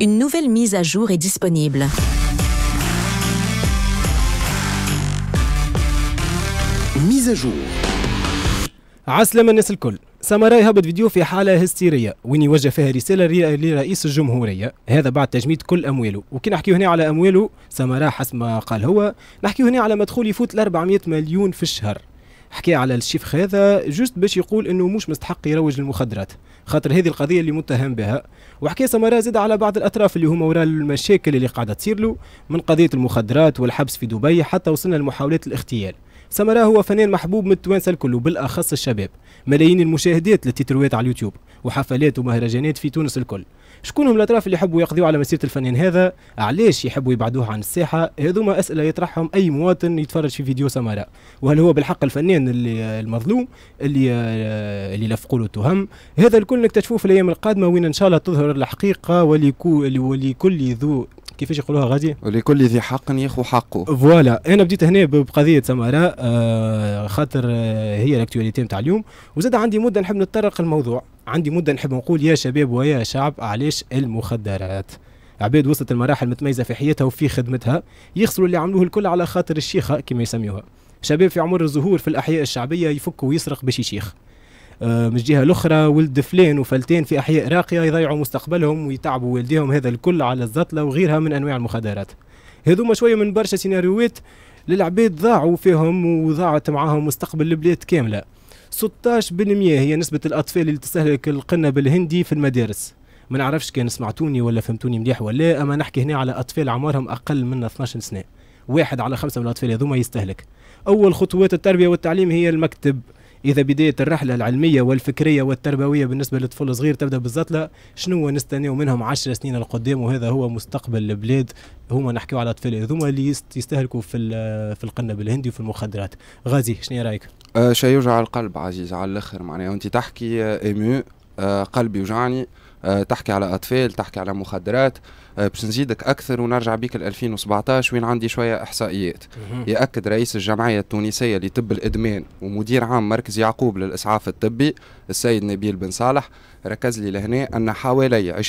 Une nouvelle mise à jour est disponible. mise à jour عسلامة الناس الكل سمراء هبط فيديو في حالة هستيرية وين يوجه فيها رسالة لرئيس الجمهورية هذا بعد تجميد كل أمواله وكي نحكي هنا على أمواله سمراء حسب ما قال هو نحكي هنا على مدخول يفوت ل 400 مليون في الشهر حكي على الشيف هذا جوست باش يقول انه مش مستحق يروج للمخدرات خاطر هذه القضيه اللي متهم بها وحكي سمارا زاد على بعض الاطراف اللي هما وراء المشاكل اللي قاعده تصير له من قضيه المخدرات والحبس في دبي حتى وصلنا لمحاولات الاغتيال سمراء هو فنان محبوب من التوانسه الكل وبالاخص الشباب ملايين المشاهدات للتتروات على اليوتيوب وحفلات ومهرجانات في تونس الكل شكونهم الاطراف اللي يحبوا يقضيوا على مسيره الفنان هذا علاش يحبوا يبعدوه عن الساحه هذوما اسئله يطرحهم اي مواطن يتفرج في فيديو سمراء وهل هو بالحق الفنان اللي المظلوم اللي اللي لفقوا له التهم هذا الكل نكتشفوه في الايام القادمه وين ان شاء الله تظهر الحقيقه ولكل ذو كيفاش يقولوها غادي ولكل ذي حق ياخذ حقه فوالا انا بديت هنا بقضيه سماره آه خاطر آه، هي الاكtualité نتاع اليوم وزاد عندي مده نحب نتطرق الموضوع عندي مده نحب نقول يا شباب ويا شعب علاش المخدرات عباد وصلت لمراحل متميزه في حياتها وفي خدمتها يخسروا اللي عملوه الكل على خاطر الشيخه كما يسميوها شباب في عمر الزهور في الاحياء الشعبيه يفك ويسرق باش يشيخ آه، من الجهه الاخرى ولد فلان وفلتان في احياء راقيه يضيعوا مستقبلهم ويتعبوا والديهم هذا الكل على الزطله وغيرها من انواع المخدرات هذوما شويه من برشا سيناريوهات للعباد ضاعوا فيهم وضاعت معاهم مستقبل البلاد كامله 16% هي نسبة الأطفال اللي تستهلك القنب الهندي في المدارس ما نعرفش كان سمعتوني ولا فهمتوني مليح ولا أما نحكي هنا على أطفال عمرهم أقل من 12 سنة واحد على خمسة من الأطفال هذوما يستهلك أول خطوات التربية والتعليم هي المكتب اذا بدايه الرحله العلميه والفكريه والتربويه بالنسبه للطفل الصغير تبدا بالزطله شنو نستناو منهم 10 سنين القدام وهذا هو مستقبل البلاد هما نحكيو على الاطفال هذوما اللي يستهلكوا في في القنب الهندي وفي المخدرات غازي شنو رايك آه شيء يوجع القلب عزيز على الاخر معناها وانت تحكي ايمو آه،, e، آه قلبي أه آه، تحكي على اطفال تحكي على مخدرات آه، باش نزيدك اكثر ونرجع بيك ل 2017 وين عندي شويه احصائيات ياكد رئيس الجمعيه التونسيه لطب الادمان ومدير عام مركز يعقوب للاسعاف الطبي السيد نبيل بن صالح ركز لي لهنا ان حوالي 20%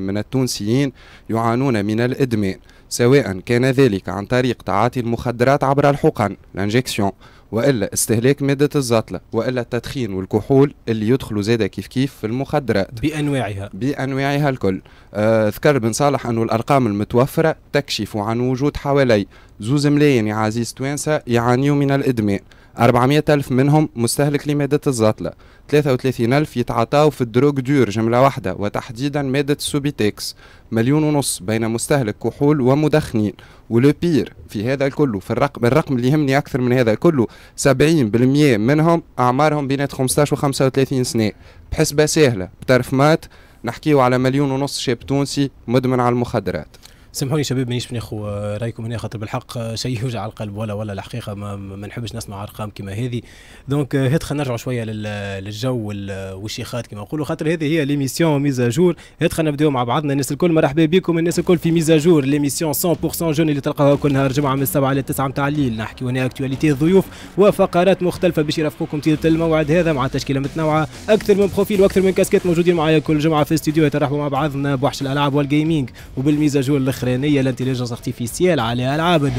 من التونسيين يعانون من الادمان سواء كان ذلك عن طريق تعاطي المخدرات عبر الحقن لانجيكسيون والا استهلاك ماده الزطله والا التدخين والكحول اللي يدخلوا زادا كيف كيف في المخدرات بانواعها بانواعها الكل آه ذكر بن صالح انه الارقام المتوفره تكشف عن وجود حوالي زوز ملايين يا عزيز توانسه يعانيوا من الادمان 400 ألف منهم مستهلك لمادة الزطلة 33 ألف يتعاطاو في الدروغ دور جملة واحدة وتحديدا مادة السوبيتكس مليون ونص بين مستهلك كحول ومدخنين ولو بير في هذا كله في الرقم الرقم اللي يهمني أكثر من هذا كله 70% منهم أعمارهم بين 15 و 35 سنة بحسبة سهلة بترفمات مات نحكيه على مليون ونص شاب تونسي مدمن على المخدرات سامحوني شباب مانيش ناخذ رايكم هنا خاطر بالحق شيء يوجع القلب ولا ولا الحقيقه ما, ما نحبش نسمع ارقام كما هذه دونك هات خلينا نرجعوا شويه للجو والشيخات كما نقولوا خاطر هذه هي ليميسيون ميزا جور هات خلينا نبداو مع بعضنا الناس الكل مرحبا بكم الناس الكل في ميزا جور ليميسيون 100% جون اللي تلقاوها كل نهار جمعه من السبعه للتسعه 9 نتاع الليل نحكيو هنا اكتواليتي الضيوف وفقرات مختلفه باش يرافقوكم تيره الموعد هذا مع تشكيله متنوعه اكثر من بروفيل واكثر من كاسكات موجودين معايا كل جمعه في استديو يترحبوا مع بعضنا بوحش الالعاب والجيمنج وبالميزا جور الاخر الاخرانيه لانتليجنس ارتيفيسيال عليها العابد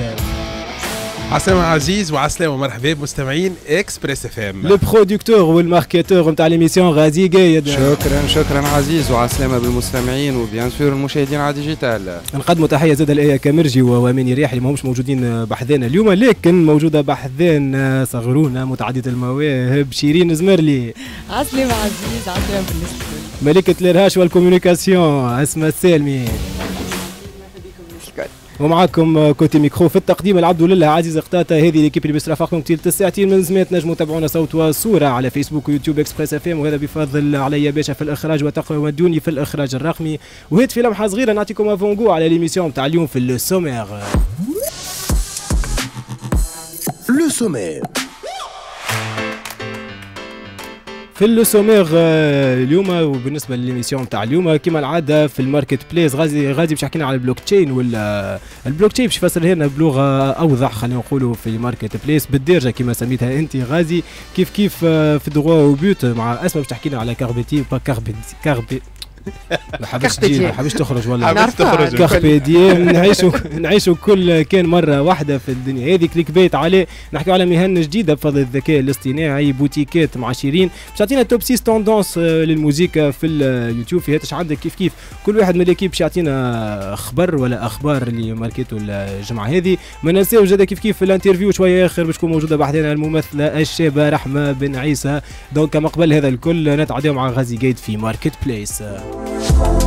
عسلامة عزيز وعسلامة مرحبا بمستمعين اكسبريس اف ام لو برودكتور والماركتور نتاع ليميسيون غازي قايد شكرا شكرا عزيز وعسلامة بالمستمعين وبيان سور المشاهدين على ديجيتال نقدموا تحية زاد لايا كامرجي وامين رياح اللي ماهمش موجودين بحذانا اليوم لكن موجودة بحذانا صغرونا متعددة المواهب شيرين زمرلي عسلامة عزيز عسلامة بالنسبة ملكة الإرهاش والكوميونيكاسيون اسماء السالمي ومعاكم كوتي ميكرو في التقديم العبد لله عزيز قطاطه هذه ليكيب اللي باش فاقكم طيله تسعتين من زمان تنجموا تابعونا صوت وصوره على فيسبوك ويوتيوب اكسبريس اف ام وهذا بفضل عليا باشا في الاخراج وتقوى ودوني في الاخراج الرقمي في لمحه صغيره نعطيكم افونغو على ليميسيون تاع اليوم في السومير لو سومير في لو آه، اليوم وبالنسبه للميسيون تاع اليوم كما العاده في الماركت بليس غادي غادي باش حكينا على البلوك تشين ولا البلوك تشين باش فسر هنا بلغه اوضح خلينا نقولوا في الماركت بليس بالدرجه كما سميتها انت غازي كيف كيف آه، في دروا وبيوت مع اسماء باش تحكي لنا على كاربيتي با كاربيتي كاربي ما حبش تجي ما حبش تخرج ولا حبش تخرج كخبيدي نعيش نعيشوا نعيشوا كل كان مره واحده في الدنيا هذه كليك بيت عليه نحكي على مهن جديده بفضل الذكاء الاصطناعي بوتيكات معاشرين باش تعطينا توب 6 توندونس للموسيقى في اليوتيوب في هاتش عندك كيف كيف كل واحد من الاكيب باش يعطينا خبر ولا اخبار اللي ماركيتو الجمعه هذه ما ننساو زاد كيف كيف في الانترفيو شويه اخر باش تكون موجوده بعدين الممثله الشابه رحمه بن عيسى دونك مقبل قبل هذا الكل نتعداو مع غازي جيد في ماركت بليس oh,